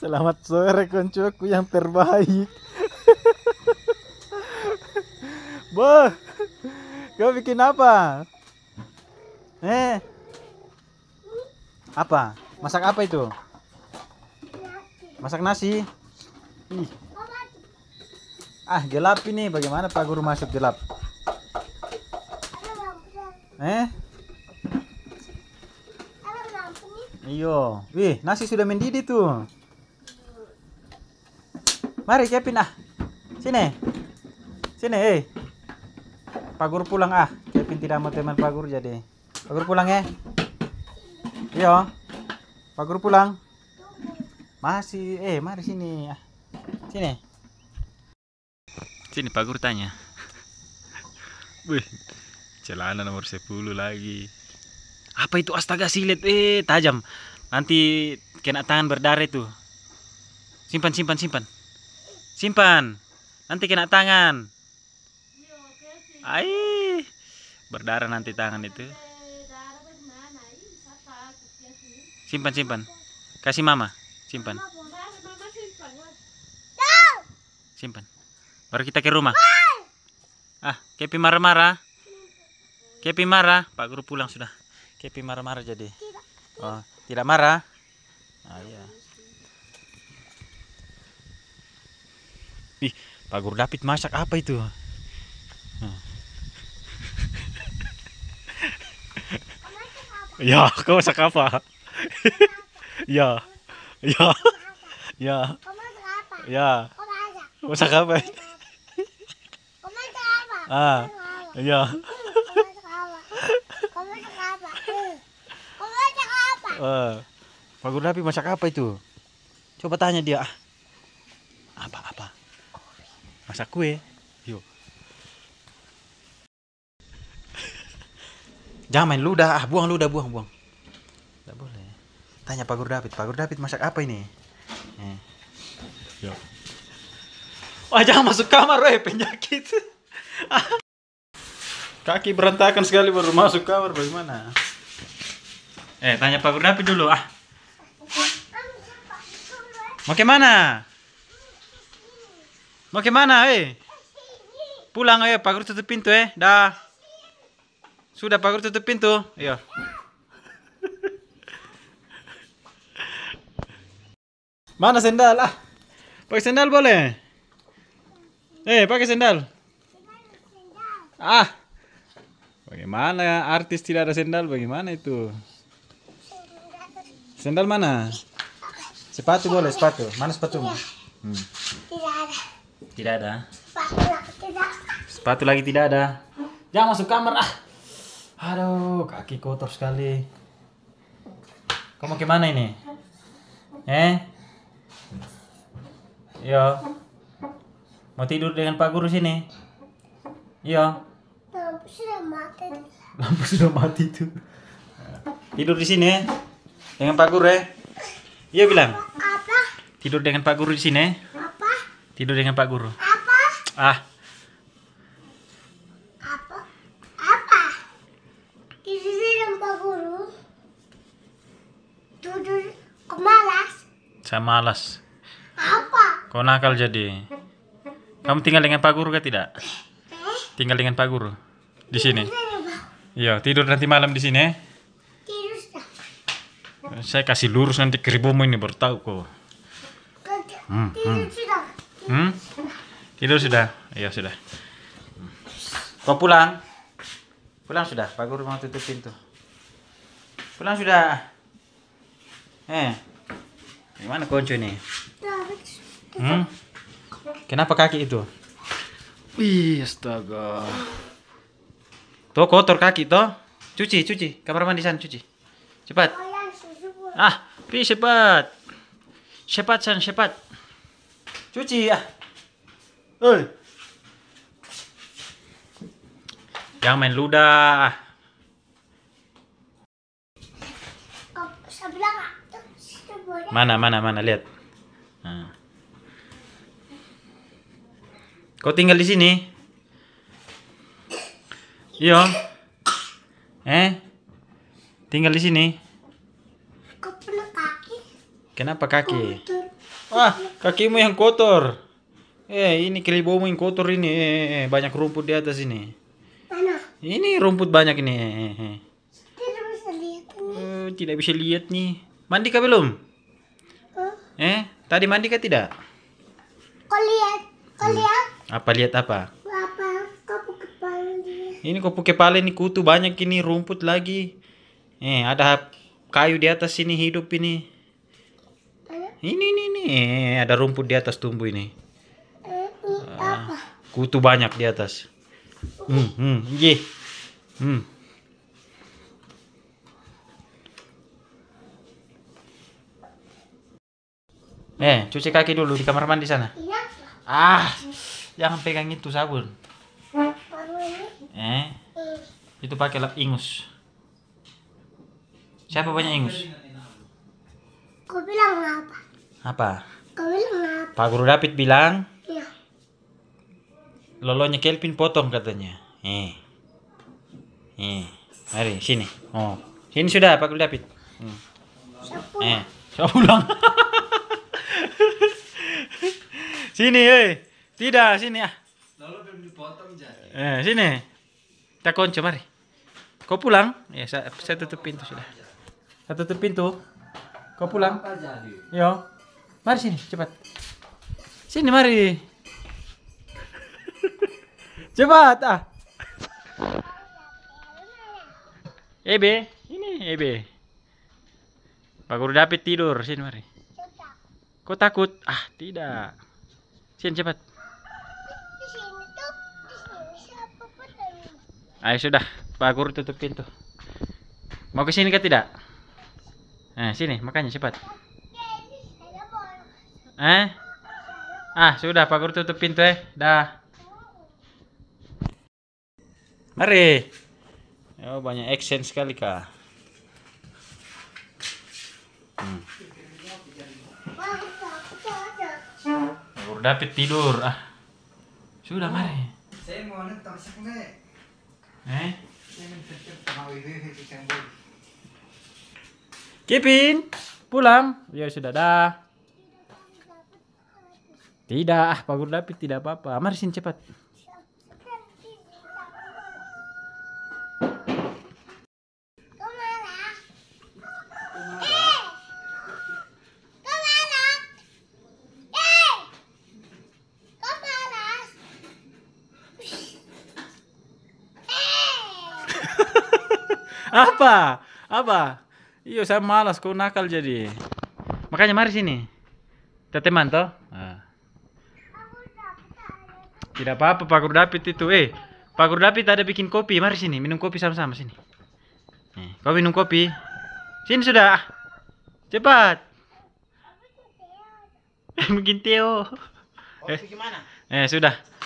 Selamat sore koncoku yang terbaik. Bo, kau bikin apa? Eh, apa? Masak apa itu? Masak nasi. Ih. Ah, gelap ini bagaimana Pak Guru masuk gelap? Eh? Iyo, wih nasi sudah mendidih tuh. Mari Kevin ah. Sini. Sini, eh. Pagur pulang ah. Kevin tidak mau teman Pagur jadi. Pagur pulang ya. Iya. Pagur pulang. Masih eh mari sini ah. Sini. Sini Pagur tanya. Wih. Celana nomor 10 lagi. Apa itu astaga silet eh tajam. Nanti kena tangan berdarah itu. Simpan simpan simpan. Simpan. Nanti kena tangan. Ai. Berdarah nanti tangan itu. Simpan, simpan. Kasih mama. Simpan. Simpan. Baru kita ke rumah. Ah, Kepi marah-marah. Kepi marah. Pak Guru pulang sudah. Kepi marah-marah jadi. Oh, tidak marah. Ah, iya. Ih, Pak Guru David masak apa itu? ya, kau masak apa? ya. Ya. Ya. Ya. Masak apa? Ah. Ya. Eh, Pak Guru David masak apa itu? Coba tanya dia. Apa-apa? masak kue yuk jangan main ludah ah buang ludah buang buang tidak boleh tanya Pak Guru David Pak Guru David masak apa ini eh. yuk wah jangan masuk kamar weh penyakit kaki berantakan sekali baru masuk kamar bagaimana eh tanya Pak Guru David dulu ah, ah mau ke mana Mau kemana eh? Pulang, ayo Pagar tutup pintu, eh. Dah. Sudah pagar tutup pintu. Ayo. mana sendal? Ah. Pakai sendal boleh? Eh, pakai sendal. Ah. Bagaimana artis tidak ada sendal? Bagaimana itu? Sendal mana? Sepatu boleh, sepatu. Mana sepatu tidak ada. Sepatu lagi tidak. ada. Jangan masuk kamar ah. Aduh, kaki kotor sekali. Kamu kemana ini? Eh? Yo. Iya. Mau tidur dengan Pak Guru sini? Yo. Iya. Lampu sudah mati. Lampu sudah mati tuh. Tidur di sini eh? Dengan Pak Guru ya. Iya bilang. Tidur dengan Pak Guru di sini. Eh? Tidur dengan Pak Guru. Apa? Ah. Apa? Apa? Tidur dengan Pak Guru. Tidur malas. Saya malas. Apa? Kau nakal jadi. Kamu tinggal dengan Pak Guru ke tidak? Eh? Tinggal dengan Pak Guru di sini. Iya, tidur nanti malam di sini. Tidur. Saya kasih lurus nanti keribumu ini bertahu kok. Hmm, hmm. Hmm? Tidur sudah? Iya sudah. Kau pulang? Pulang sudah? Pak Guru mau tutup pintu. Pulang sudah? Eh, gimana kunci nih? Hmm? Kenapa kaki itu? Wih, astaga. Tuh kotor kaki toh. Cuci, cuci. Kamar mandi sana cuci. Cepat. Ah, pi cepat. Cepat san, cepat cuci ya eh yang main ludah mana mana mana lihat nah. kau tinggal di sini iya eh tinggal di sini kau kaki kenapa kaki Wah, kakimu yang kotor. Eh, ini kelibomu yang kotor ini. Eh, eh, eh, banyak rumput di atas ini. Mana? Ini rumput banyak ini. Eh, eh. eh. Tidak bisa lihat. nih. Eh, tidak bisa lihat nih. Mandi kah belum? Huh? Eh, tadi mandi kah tidak? Kau lihat, kau hmm. lihat. Apa lihat apa? Apa kupu kepala paling. Ini kupu-kupu kepala ini kutu banyak ini rumput lagi. Eh, ada kayu di atas sini hidup ini. Ini nih ini ada rumput di atas tumbuh ini. Ah, apa? kutu banyak di atas. Hmm, hmm, ye. Hmm. Eh, cuci kaki dulu di kamar mandi sana. Iya. Ah, jangan pegang itu sabun. Eh, itu pakai lap ingus. Siapa banyak ingus? Kau bilang apa? Apa? Pak Guru David bilang. Iya. Lolonya Kelvin potong katanya. Eh. Eh. Mari sini. Oh. Sini sudah Pak Guru David. Hmm. Eh. Saya pulang. sini, eh. Tidak, sini ah. lolo belum dipotong jadi. Eh, sini. Kita kunci mari. Kau pulang? Ya, saya, saya tutup pintu sudah. Saya tutup pintu. Kau pulang? Yo. Mari sini, cepat. Sini mari. cepat ah. Ebe, eh, ini Ebe. Eh, Pak Guru David tidur, sini mari. Kok takut? Ah, tidak. Sini cepat. Ayo sudah, Pak Guru tutup pintu. Mau ke sini ke tidak? Nah, sini, makanya cepat. Eh? Ah, sudah Pak Guru tutup pintu eh. Dah. Mari. Oh, banyak action sekali kah? Hmm. Baru dapat tidur. Ah. Sudah mari. Saya mau anu, Eh? Kipin, pulang. Ya sudah dah. Tidak, ah, Pak Guru David tidak apa-apa. mari sini cepat. apa apa iya saya malas kau nakal jadi makanya mari sini kita teman toh tidak apa-apa Pak Guru itu. Eh, Pak Guru David ada bikin kopi. Mari sini, minum kopi sama-sama sini. eh, kau minum kopi. Sini sudah. Ah, cepat. Bikin Teo. Eh, Eh, sudah.